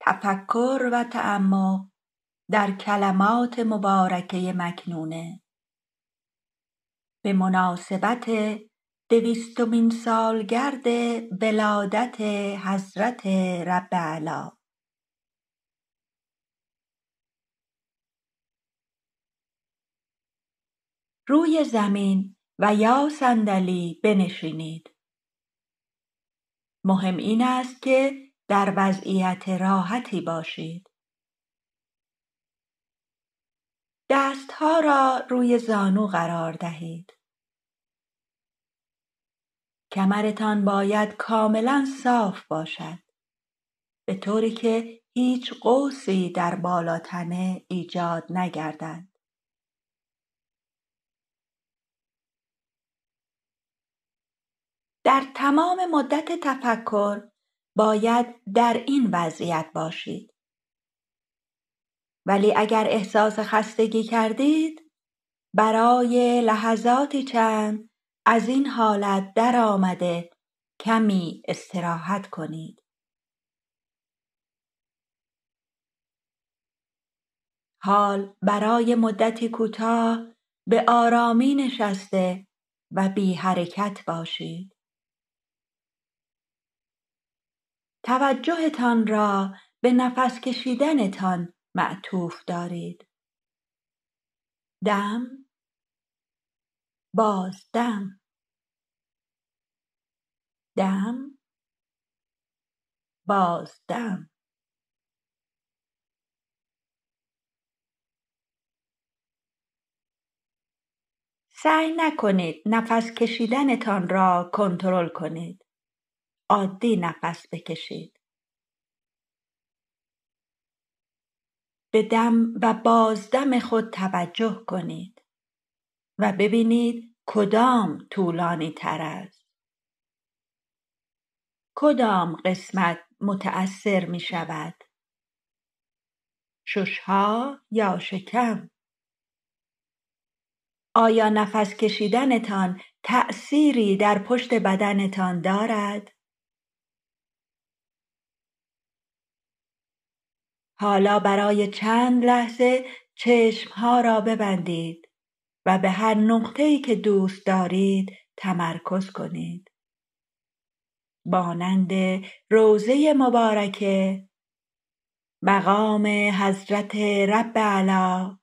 تفکر و تعمق در کلمات مبارکه مکنونه به مناسبت دویستمین سالگرد ولادت حضرت رب علا روی زمین و یا صندلی بنشینید مهم این است که در وضعیت راحتی باشید. دستها را روی زانو قرار دهید. کمرتان باید کاملا صاف باشد به طوری که هیچ قوسی در بالاتنه ایجاد نگردد. در تمام مدت تفکر باید در این وضعیت باشید. ولی اگر احساس خستگی کردید برای لحظاتی چند از این حالت در آمده کمی استراحت کنید. حال برای مدتی کوتاه به آرامی نشسته و بی حرکت باشید. توجهتان را به نفس کشیدنتان معطوف دارید دم باز دم دم باز دم سعی نکنید نفس کشیدنتان را کنترل کنید عادی نفس بکشید به دم و بازدم خود توجه کنید و ببینید کدام طولانی تر است کدام قسمت متأثر می شود ششها یا شکم آیا نفس کشیدنتان تأثیری در پشت بدنتان دارد؟ حالا برای چند لحظه چشمها را ببندید و به هر نقطه‌ای که دوست دارید تمرکز کنید. بانند روزه مبارکه مقام حضرت رب علا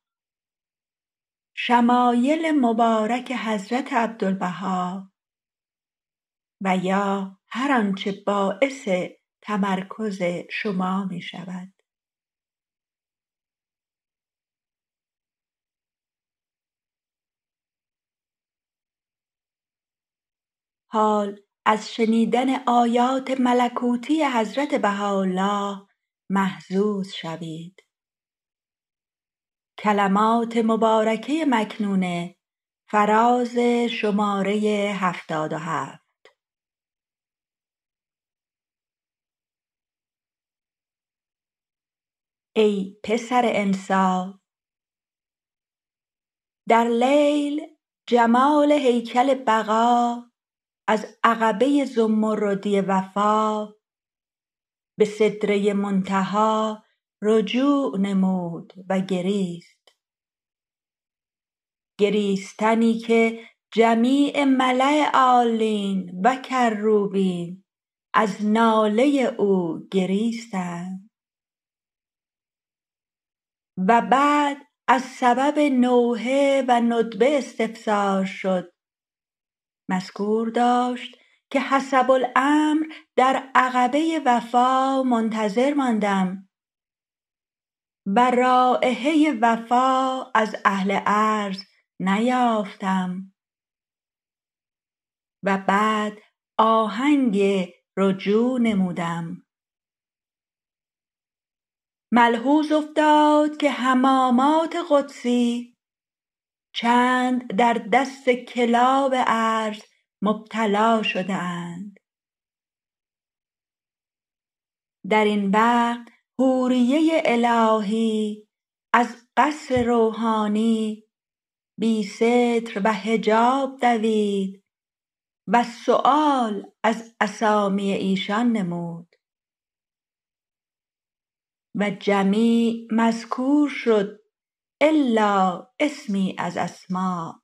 شمایل مبارک حضرت عبدالبها و یا هر آنچه باعث تمرکز شما می شود. حال از شنیدن آیات ملکوتی حضرت بهاءالله محظوظ شوید کلمات مبارکه مکنونه فراز شماره هفتاد و هفت ای پسر انسان در لیل جمال هیکل بقا از عقبه زمردی وفا به صدره منتها رجوع نمود و گریست گریستنی که جمیع ملع آلین و کروبین از ناله او گریستند و بعد از سبب نوحه و ندبه استفسار شد مذکور داشت که حسب الامر در عقبه وفا منتظر ماندم و رائحه وفا از اهل عرض نیافتم و بعد آهنگ رجوع نمودم ملحوظ افتاد که حمامات قدسی چند در دست کلاب ارز مبتلا شده در این وقت حوریه الهی از قصر روحانی بی ستر و حجاب دوید و سؤال از اسامی ایشان نمود و جمیع مذکور شد الا اسمی از اسما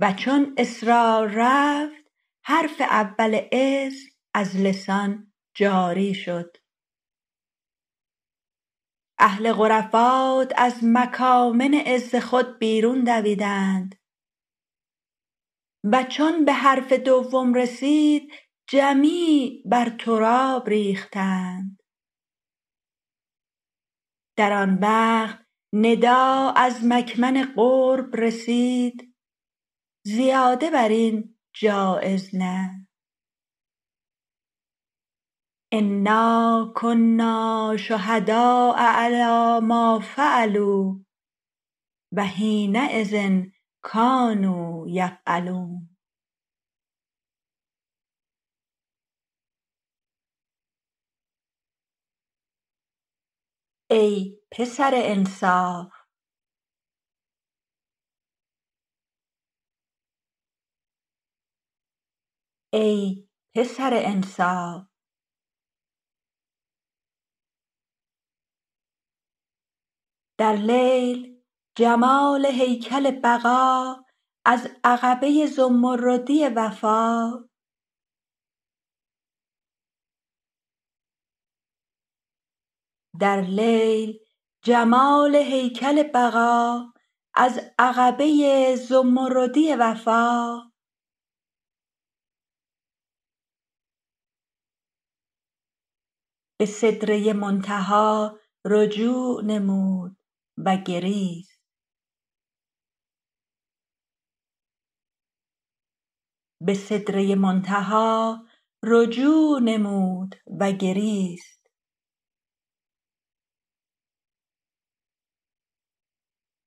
و چون اصرار رفت حرف اول اسم از لسان جاری شد اهل غرفات از مکامن عز خود بیرون دویدند و چون به حرف دوم رسید جمی بر تراب ریختند در آن وقت ندا از مکمن قرب رسید زیاده بر این جایز نه انا کنا شهداء علی ما فعلوا و حینئذ کانوا یفعلون ای پسر انصاف ای پسر انصاف در لیل جمال هیکل بقا از عقبه زمردی وفا در لیل جمال هیکل بقا از عقبه زمردی وفا به صدره منتها رجوع نمود و گریز به صدره منتها رجوع نمود و گریز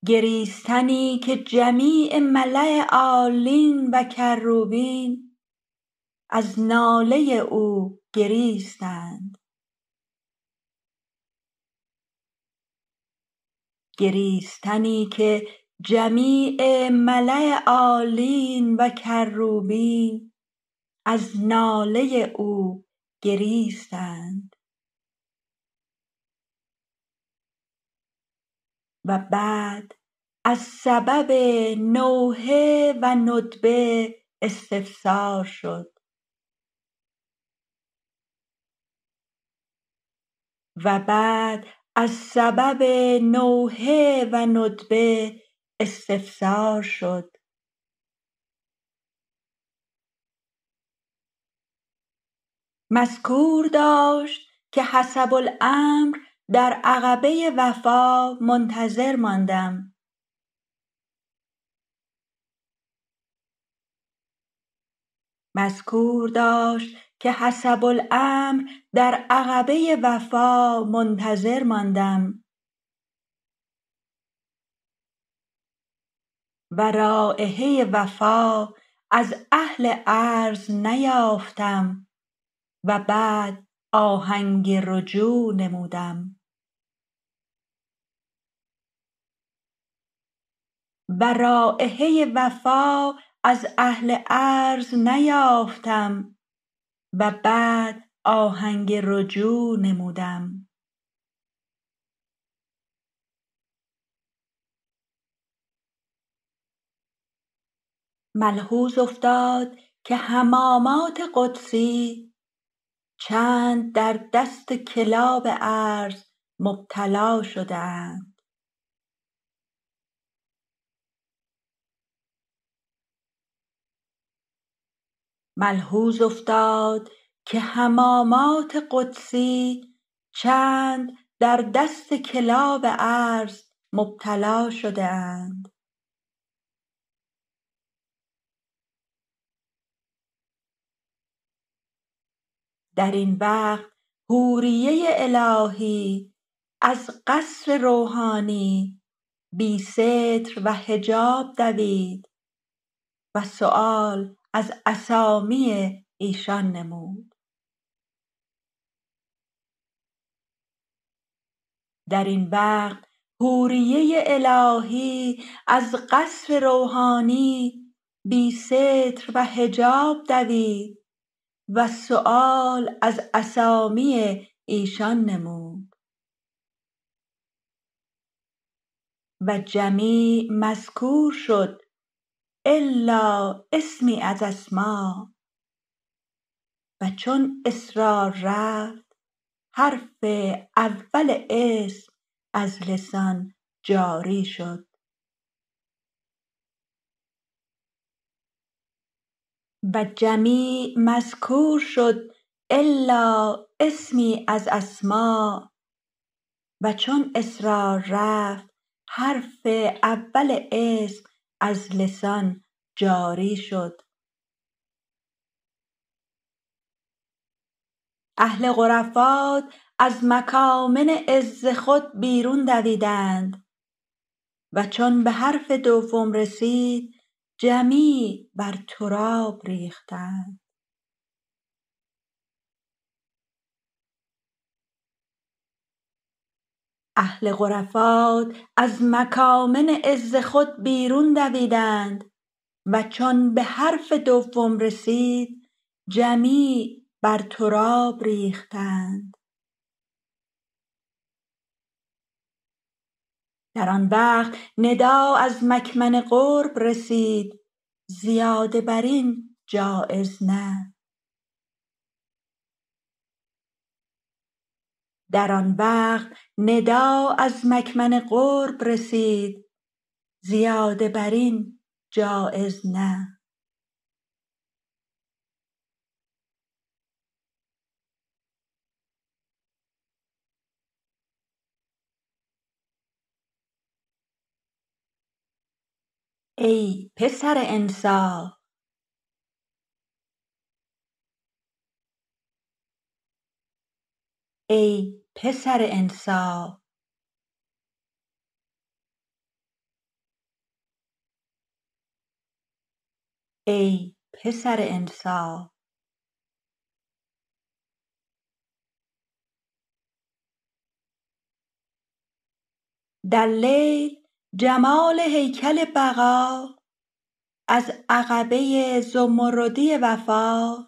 گریستنی که جمیع ملع عالین و کروبین از ناله او گریستند گریستنی که جمیع ملع عالین و کروبین از ناله او گریستند و بعد از سبب نوحه و ندبه استفسار شد و بعد از سبب نوحه و ندبه استفسار شد مذکور داشت که حسب الامر در عقبه وفا منتظر ماندم مذکور داشت که حسب الامر در عقبه وفا منتظر ماندم و رائحه وفا از اهل عرض نیافتم و بعد آهنگ رجوع نمودم و وفا از اهل ارض نیافتم و بعد آهنگ رجوع نمودم ملحوظ افتاد که حمامات قدسی چند در دست کلاب ارز مبتلا شدهاند ملحوظ افتاد که حمامات قدسی چند در دست کلاب ارض مبتلا شده اند در این وقت حوریه الهی از قصر روحانی بی ستر و حجاب دوید و سؤال از اسامی ایشان نمود در این وقت حوریه الهی از قصر روحانی بی ستر و حجاب دوید و سؤال از اسامی ایشان نمود و جمیع مذکور شد الا اسمی از اسما و چون اصرار رفت حرف اول اسم از لسان جاری شد و جمیع مذکور شد الا اسمی از اسما و چون اصرار رفت حرف اول اسم از لسان جاری شد اهل غرفات از مکامن عز خود بیرون دویدند و چون به حرف دوم رسید جمی بر تراب ریختند اهل غرفات از مکامن عز خود بیرون دویدند و چون به حرف دوم رسید جمیع بر تراب ریختند در آن وقت ندا از مکمن قرب رسید زیاده بر این جایز نه در آن وقت ندا از مکمن قرب رسید زیاده بر این جایز نه ای پسر انسان ای پسر انصاف ای پسر در لیل جمال هیکل بقا از عقبه زمردی وفا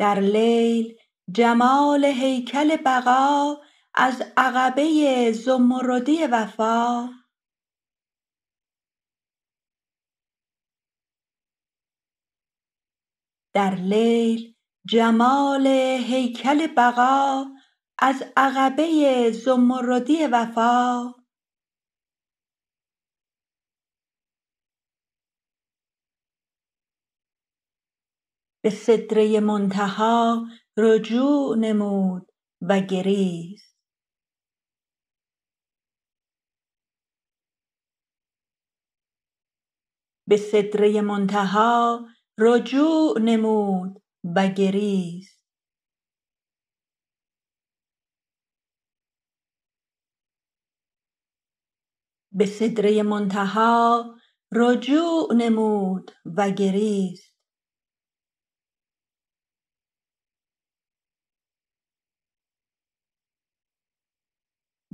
در لیل جمال هیکل بقا از عقبه زمردی وفا در لیل جمال هیکل بقا از عقبه زمردی وفا به صدره منتها رجوع نمود و گریز. به صدره منتها رجوع نمود و گریز. به صدره منتها رجوع نمود و گریز.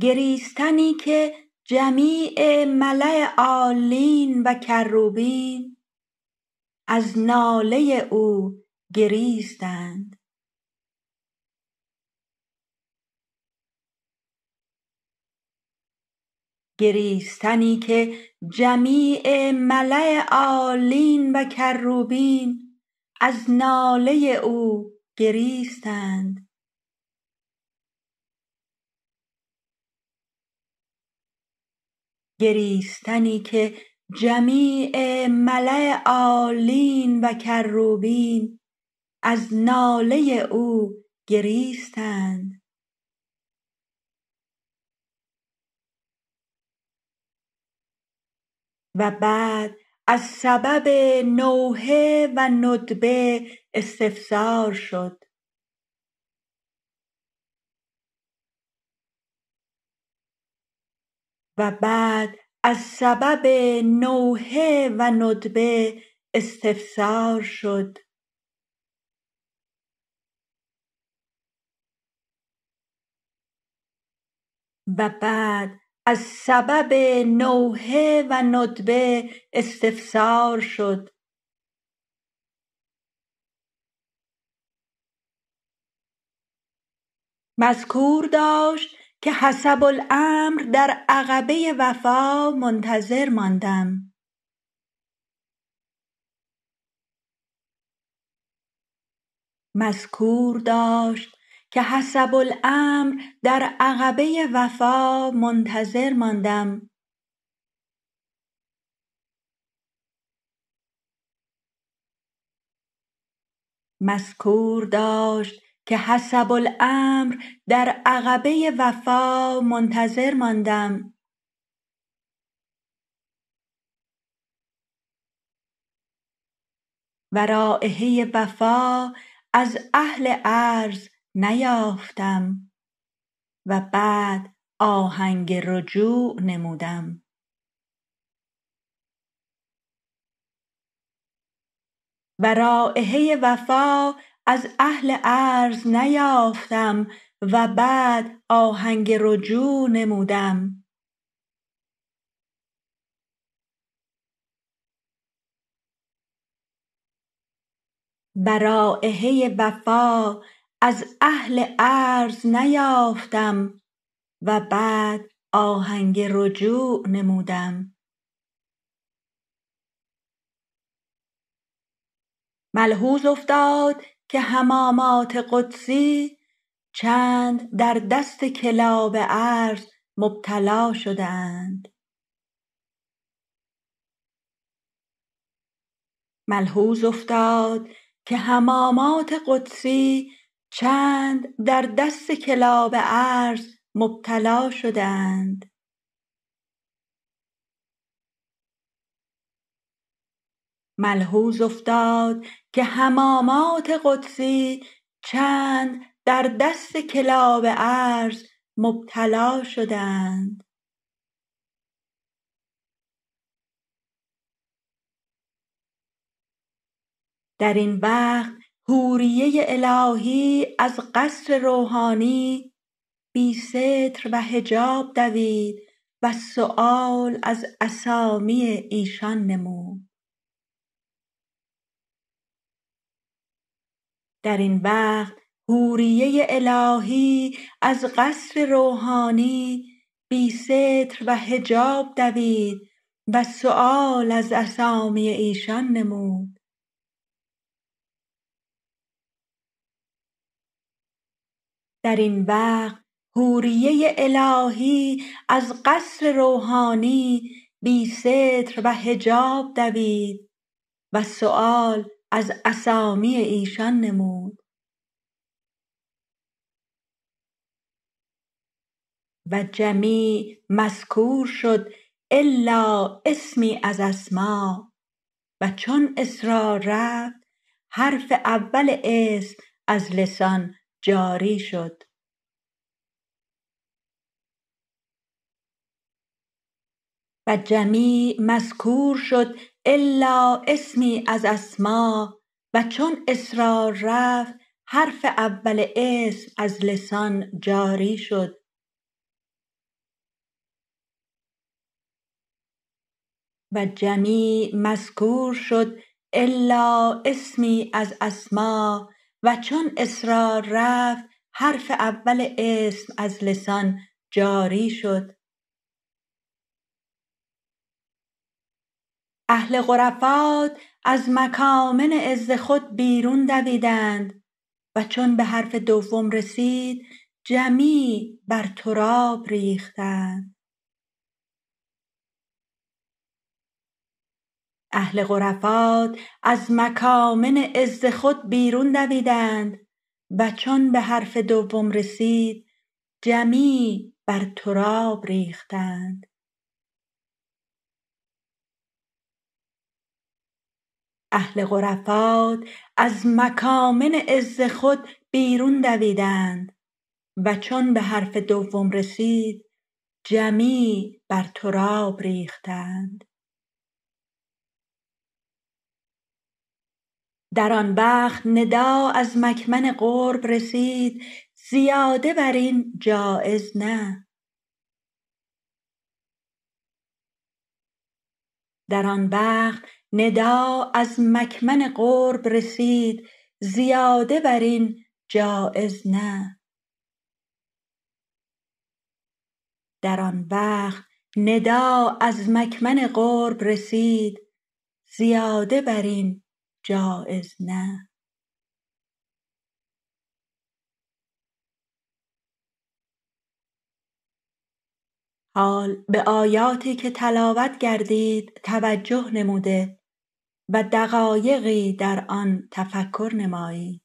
گریستنی که جمیع ملع عالین و کروبین از ناله او گریستند گریستنی که جمیع ملع عالین و کروبین از ناله او گریستند گریستنی که جمیع ملع آلین و کروبین از ناله او گریستند و بعد از سبب نوحه و ندبه استفسار شد و بعد از سبب نوحه و ندبه استفسار شد و بعد از سبب نوحه و ندبه استفسار شد مذکور داشت که حسب الامر در عقبه وفا منتظر ماندم مذکور داشت که حسب الامر در عقبه وفا منتظر ماندم مذکور داشت که حسب الامر در عقبه وفا منتظر ماندم و رائحه وفا از اهل عرض نیافتم و بعد آهنگ رجوع نمودم و رائحه وفا از اهل عرض نیافتم و بعد آهنگ رجوع نمودم برائحه وفا از اهل عرض نیافتم و بعد آهنگ رجوع نمودم ملحوظ افتاد که همامات قدسی چند در دست کلاب ارز مبتلا شدند ملحوظ افتاد که همامات قدسی چند در دست کلاب ارز مبتلا شدند ملحوظ افتاد که حمامات قدسی چند در دست کلاب ارز مبتلا شدند در این وقت حوریه الهی از قصر روحانی بی ستر و حجاب دوید و سؤال از اسامی ایشان نمود در این وقت حوریه الهی از قصر روحانی بی ستر و حجاب دوید و سؤال از اسامی ایشان نمود در این وقت حوریه الهی از قصر روحانی بی ستر و حجاب دوید و سؤال از اسامی ایشان نمود و جمیع مذکور شد الا اسمی از اسما و چون اصرار رفت حرف اول اسم از لسان جاری شد و جمیع مذکور شد الا اسمی از اسما و چون اصرار رفت حرف اول اسم از لسان جاری شد و جمیع مذکور شد الا اسمی از اسما و چون اصرار رفت حرف اول اسم از لسان جاری شد اهل غرفات از مکامن عز خود بیرون دویدند و چون به حرف دوم رسید جمی بر تراب ریختند اهل غرفات از مکامن عز خود بیرون دویدند و چون به حرف دوم رسید جمی بر تراب ریختند اهل غرفات از مکامن عز خود بیرون دویدند و چون به حرف دوم رسید جمی بر تراب ریختند در آن وقت ندا از مکمن قرب رسید زیاده بر این جایز نه در آن وقت ندا از مکمن قرب رسید زیاده بر این جایز نه در آن وقت ندا از مکمن قرب رسید زیاده بر این جایز نه حال به آیاتی که تلاوت گردید توجه نموده و دقایقی در آن تفکر نمایید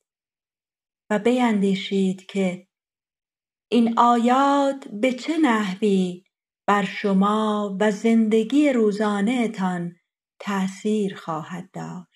و بیندیشید که این آیات به چه نحوی بر شما و زندگی روزانهتان تأثیر خواهد داشت